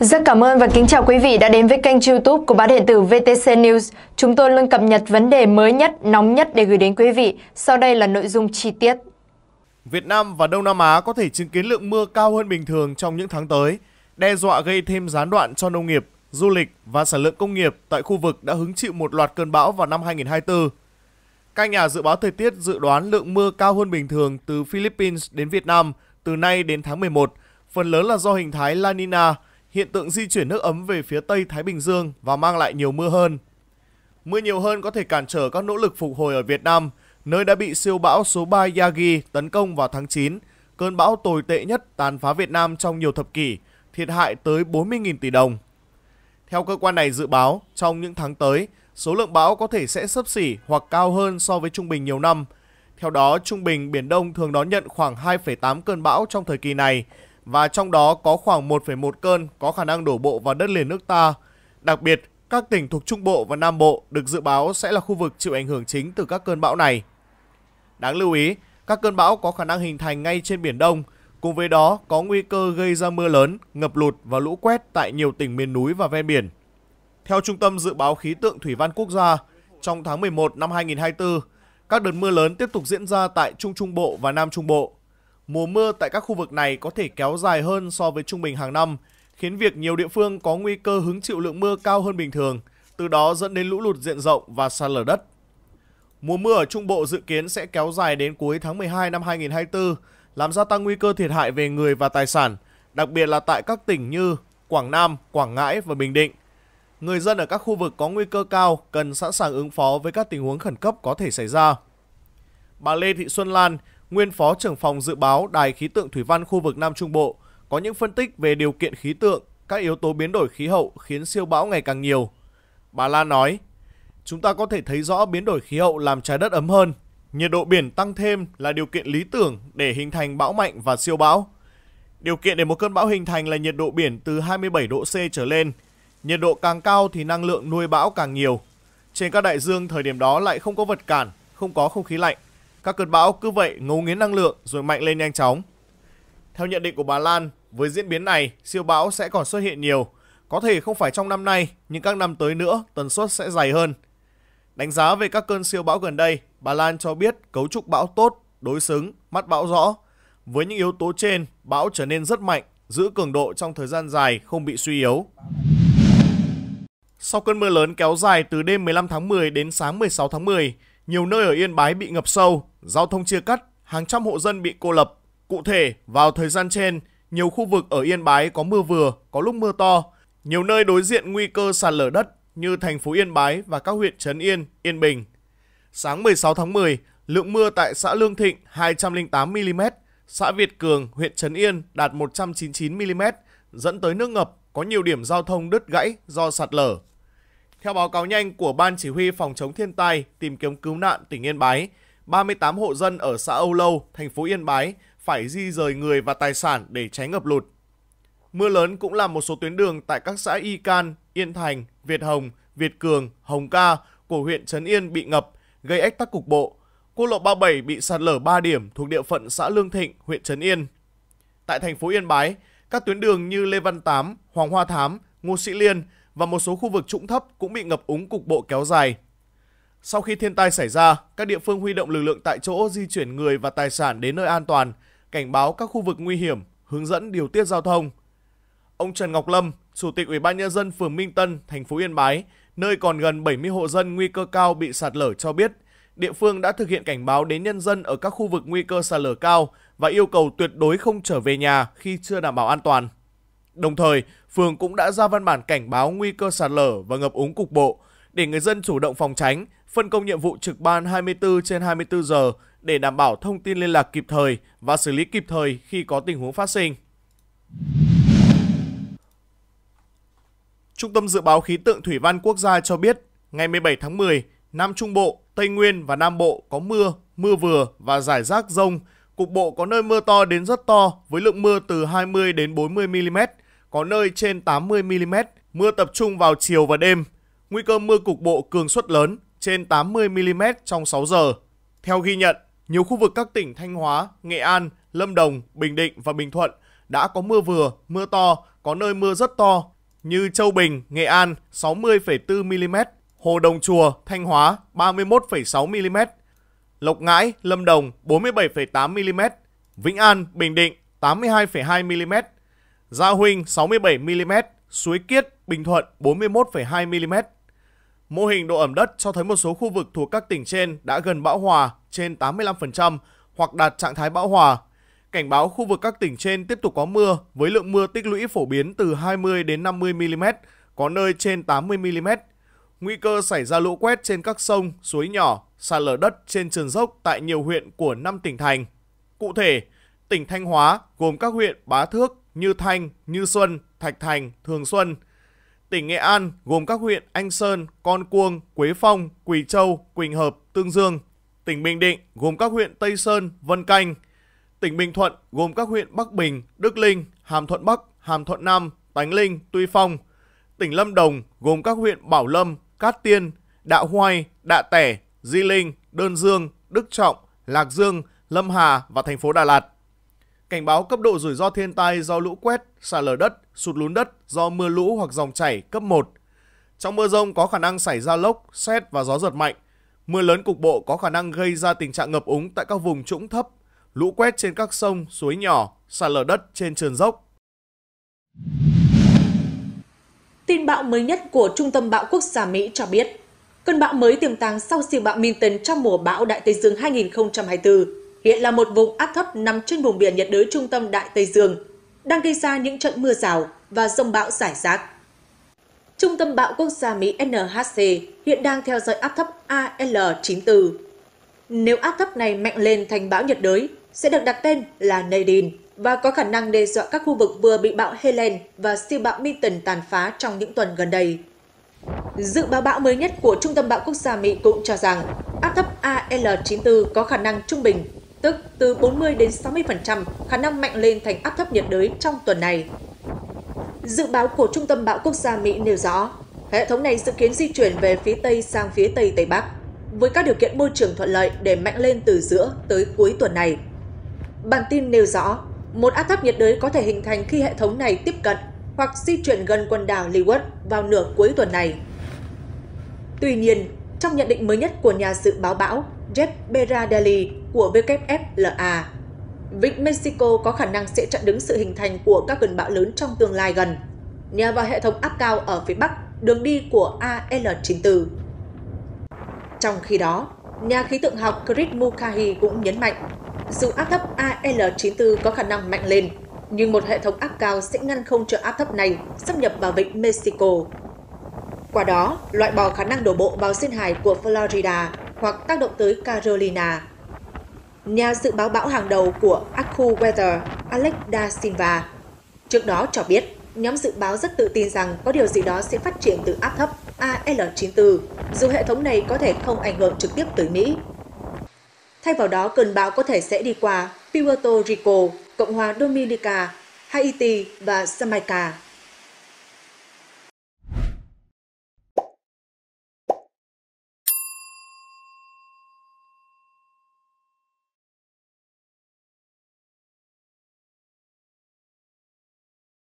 Rất cảm ơn và kính chào quý vị đã đến với kênh youtube của báo điện tử VTC News. Chúng tôi luôn cập nhật vấn đề mới nhất, nóng nhất để gửi đến quý vị. Sau đây là nội dung chi tiết. Việt Nam và Đông Nam Á có thể chứng kiến lượng mưa cao hơn bình thường trong những tháng tới, đe dọa gây thêm gián đoạn cho nông nghiệp, du lịch và sản lượng công nghiệp tại khu vực đã hứng chịu một loạt cơn bão vào năm 2024. Các nhà dự báo thời tiết dự đoán lượng mưa cao hơn bình thường từ Philippines đến Việt Nam từ nay đến tháng 11, phần lớn là do hình thái La Nina – hiện tượng di chuyển nước ấm về phía Tây Thái Bình Dương và mang lại nhiều mưa hơn. Mưa nhiều hơn có thể cản trở các nỗ lực phục hồi ở Việt Nam, nơi đã bị siêu bão số 3 Yagi tấn công vào tháng 9, cơn bão tồi tệ nhất tàn phá Việt Nam trong nhiều thập kỷ, thiệt hại tới 40.000 tỷ đồng. Theo cơ quan này dự báo, trong những tháng tới, số lượng bão có thể sẽ sấp xỉ hoặc cao hơn so với trung bình nhiều năm. Theo đó, trung bình Biển Đông thường đón nhận khoảng 2,8 cơn bão trong thời kỳ này, và trong đó có khoảng 1,1 cơn có khả năng đổ bộ vào đất liền nước ta. Đặc biệt, các tỉnh thuộc Trung Bộ và Nam Bộ được dự báo sẽ là khu vực chịu ảnh hưởng chính từ các cơn bão này. Đáng lưu ý, các cơn bão có khả năng hình thành ngay trên Biển Đông, cùng với đó có nguy cơ gây ra mưa lớn, ngập lụt và lũ quét tại nhiều tỉnh miền núi và ven biển. Theo Trung tâm Dự báo Khí tượng Thủy văn Quốc gia, trong tháng 11 năm 2024, các đợt mưa lớn tiếp tục diễn ra tại Trung Trung Bộ và Nam Trung Bộ – mùa mưa tại các khu vực này có thể kéo dài hơn so với trung bình hàng năm, khiến việc nhiều địa phương có nguy cơ hứng chịu lượng mưa cao hơn bình thường, từ đó dẫn đến lũ lụt diện rộng và sạt lở đất. Mùa mưa ở Trung Bộ dự kiến sẽ kéo dài đến cuối tháng 12 năm 2024, làm gia tăng nguy cơ thiệt hại về người và tài sản, đặc biệt là tại các tỉnh như Quảng Nam, Quảng Ngãi và Bình Định. Người dân ở các khu vực có nguy cơ cao cần sẵn sàng ứng phó với các tình huống khẩn cấp có thể xảy ra. Bà Lê Thị Xuân Lan, nguyên phó trưởng phòng dự báo Đài khí tượng thủy văn khu vực Nam Trung Bộ, có những phân tích về điều kiện khí tượng, các yếu tố biến đổi khí hậu khiến siêu bão ngày càng nhiều. Bà La nói, chúng ta có thể thấy rõ biến đổi khí hậu làm trái đất ấm hơn. Nhiệt độ biển tăng thêm là điều kiện lý tưởng để hình thành bão mạnh và siêu bão. Điều kiện để một cơn bão hình thành là nhiệt độ biển từ 27 độ C trở lên. Nhiệt độ càng cao thì năng lượng nuôi bão càng nhiều. Trên các đại dương thời điểm đó lại không có vật cản, không có không khí lạnh. Các cơn bão cứ vậy ngấu nghiến năng lượng rồi mạnh lên nhanh chóng. Theo nhận định của bà Lan, với diễn biến này, siêu bão sẽ còn xuất hiện nhiều. Có thể không phải trong năm nay, nhưng các năm tới nữa tần suất sẽ dày hơn. Đánh giá về các cơn siêu bão gần đây, bà Lan cho biết cấu trúc bão tốt, đối xứng, mắt bão rõ. Với những yếu tố trên, bão trở nên rất mạnh, giữ cường độ trong thời gian dài không bị suy yếu. Sau cơn mưa lớn kéo dài từ đêm 15 tháng 10 đến sáng 16 tháng 10, nhiều nơi ở Yên Bái bị ngập sâu, giao thông chia cắt, hàng trăm hộ dân bị cô lập. Cụ thể, vào thời gian trên, nhiều khu vực ở Yên Bái có mưa vừa, có lúc mưa to. Nhiều nơi đối diện nguy cơ sạt lở đất như thành phố Yên Bái và các huyện Trấn Yên, Yên Bình. Sáng 16 tháng 10, lượng mưa tại xã Lương Thịnh 208mm, xã Việt Cường, huyện Trấn Yên đạt 199mm, dẫn tới nước ngập, có nhiều điểm giao thông đứt gãy do sạt lở. Theo báo cáo nhanh của Ban Chỉ huy Phòng chống thiên tai tìm kiếm cứu nạn tỉnh Yên Bái, 38 hộ dân ở xã Âu Lâu, thành phố Yên Bái phải di rời người và tài sản để tránh ngập lụt. Mưa lớn cũng làm một số tuyến đường tại các xã Y Can, Yên Thành, Việt Hồng, Việt Cường, Hồng Ca của huyện Trấn Yên bị ngập, gây ách tắc cục bộ. Quốc lộ 37 bị sạt lở 3 điểm thuộc địa phận xã Lương Thịnh, huyện Trấn Yên. Tại thành phố Yên Bái, các tuyến đường như Lê Văn Tám, Hoàng Hoa Thám, Ngô Sĩ Liên và một số khu vực trũng thấp cũng bị ngập úng cục bộ kéo dài. Sau khi thiên tai xảy ra, các địa phương huy động lực lượng tại chỗ di chuyển người và tài sản đến nơi an toàn, cảnh báo các khu vực nguy hiểm, hướng dẫn điều tiết giao thông. Ông Trần Ngọc Lâm, Chủ tịch Ủy ban nhân dân phường Minh Tân, thành phố Yên Bái, nơi còn gần 70 hộ dân nguy cơ cao bị sạt lở cho biết, địa phương đã thực hiện cảnh báo đến nhân dân ở các khu vực nguy cơ sạt lở cao và yêu cầu tuyệt đối không trở về nhà khi chưa đảm bảo an toàn. Đồng thời, phường cũng đã ra văn bản cảnh báo nguy cơ sạt lở và ngập úng cục bộ để người dân chủ động phòng tránh, phân công nhiệm vụ trực ban 24 trên 24 giờ để đảm bảo thông tin liên lạc kịp thời và xử lý kịp thời khi có tình huống phát sinh. Trung tâm Dự báo Khí tượng Thủy văn Quốc gia cho biết, ngày 17 tháng 10, Nam Trung Bộ, Tây Nguyên và Nam Bộ có mưa, mưa vừa và rải rác rông. Cục bộ có nơi mưa to đến rất to với lượng mưa từ 20 đến 40 mm, có nơi trên 80 mm. Mưa tập trung vào chiều và đêm, nguy cơ mưa cục bộ cường suất lớn trên 80mm trong 6 giờ. Theo ghi nhận, nhiều khu vực các tỉnh Thanh Hóa, Nghệ An, Lâm Đồng, Bình Định và Bình Thuận đã có mưa vừa, mưa to, có nơi mưa rất to như Châu Bình, Nghệ An 60,4mm, Hồ Đồng Chùa, Thanh Hóa 31,6mm, Lộc Ngãi, Lâm Đồng 47,8mm, Vĩnh An, Bình Định 82,2mm, Gia Huynh 67mm, Suối Kiết, Bình Thuận 41,2mm. Mô hình độ ẩm đất cho thấy một số khu vực thuộc các tỉnh trên đã gần bão hòa trên 85% hoặc đạt trạng thái bão hòa. Cảnh báo khu vực các tỉnh trên tiếp tục có mưa với lượng mưa tích lũy phổ biến từ 20 đến 50 mm, có nơi trên 80 mm. Nguy cơ xảy ra lũ quét trên các sông, suối nhỏ, sạt lở đất trên sườn dốc tại nhiều huyện của 5 tỉnh thành. Cụ thể, tỉnh Thanh Hóa gồm các huyện Bá Thước, Như Thanh, Như Xuân, Thạch Thành, Thường Xuân – Tỉnh Nghệ An gồm các huyện Anh Sơn, Con Cuông, Quế Phong, Quỳ Châu, Quỳnh Hợp, Tương Dương. Tỉnh Bình Định gồm các huyện Tây Sơn, Vân Canh. Tỉnh Bình Thuận gồm các huyện Bắc Bình, Đức Linh, Hàm Thuận Bắc, Hàm Thuận Nam, Tánh Linh, Tuy Phong. Tỉnh Lâm Đồng gồm các huyện Bảo Lâm, Cát Tiên, Đạo Hoai, Đạ Tẻ, Di Linh, Đơn Dương, Đức Trọng, Lạc Dương, Lâm Hà và thành phố Đà Lạt cảnh báo cấp độ rủi ro thiên tai do lũ quét, sạt lở đất, sụt lún đất do mưa lũ hoặc dòng chảy cấp 1. Trong mưa rông có khả năng xảy ra lốc, xét và gió giật mạnh. Mưa lớn cục bộ có khả năng gây ra tình trạng ngập úng tại các vùng trũng thấp, lũ quét trên các sông, suối nhỏ, sạt lở đất trên sườn dốc. Tin bão mới nhất của Trung tâm Bão Quốc gia Mỹ cho biết, cơn bão mới tiềm tàng sau siêu bão Minton trong mùa bão Đại Tây Dương 2024 hiện là một vùng áp thấp nằm trên vùng biển nhiệt đới trung tâm Đại Tây Dương, đang gây ra những trận mưa rào và rông bão rải rác. Trung tâm bão quốc gia Mỹ NHC hiện đang theo dõi áp thấp AL94. Nếu áp thấp này mạnh lên thành bão nhiệt đới, sẽ được đặt tên là Nadine và có khả năng đe dọa các khu vực vừa bị bão Helen và siêu bão Milton tàn phá trong những tuần gần đây. Dự báo bão mới nhất của Trung tâm bão quốc gia Mỹ cũng cho rằng áp thấp AL94 có khả năng trung bình tức từ 40 đến 60% khả năng mạnh lên thành áp thấp nhiệt đới trong tuần này. Dự báo của Trung tâm Bão Quốc gia Mỹ nêu rõ, hệ thống này dự kiến di chuyển về phía Tây sang phía Tây Tây Bắc, với các điều kiện môi trường thuận lợi để mạnh lên từ giữa tới cuối tuần này. Bản tin nêu rõ, một áp thấp nhiệt đới có thể hình thành khi hệ thống này tiếp cận hoặc di chuyển gần quần đảo Leeward vào nửa cuối tuần này. Tuy nhiên, trong nhận định mới nhất của nhà dự báo bão, Jeff Berardelli của WFLA. Vịnh Mexico có khả năng sẽ chặn đứng sự hình thành của các cơn bão lớn trong tương lai gần, nhờ vào hệ thống áp cao ở phía bắc, đường đi của AL94. Trong khi đó, nhà khí tượng học Chris Mukherjee cũng nhấn mạnh, dù áp thấp AL94 có khả năng mạnh lên, nhưng một hệ thống áp cao sẽ ngăn không cho áp thấp này xâm nhập vào vịnh Mexico. Qua đó, loại bỏ khả năng đổ bộ vào duyên hải của Florida hoặc tác động tới Carolina. Nhà dự báo bão hàng đầu của AccuWeather, Weather, Alex Da Silva, trước đó cho biết nhóm dự báo rất tự tin rằng có điều gì đó sẽ phát triển từ áp thấp AL94, dù hệ thống này có thể không ảnh hưởng trực tiếp tới Mỹ. Thay vào đó, cơn bão có thể sẽ đi qua Puerto Rico, Cộng hòa Dominica, Haiti và Jamaica.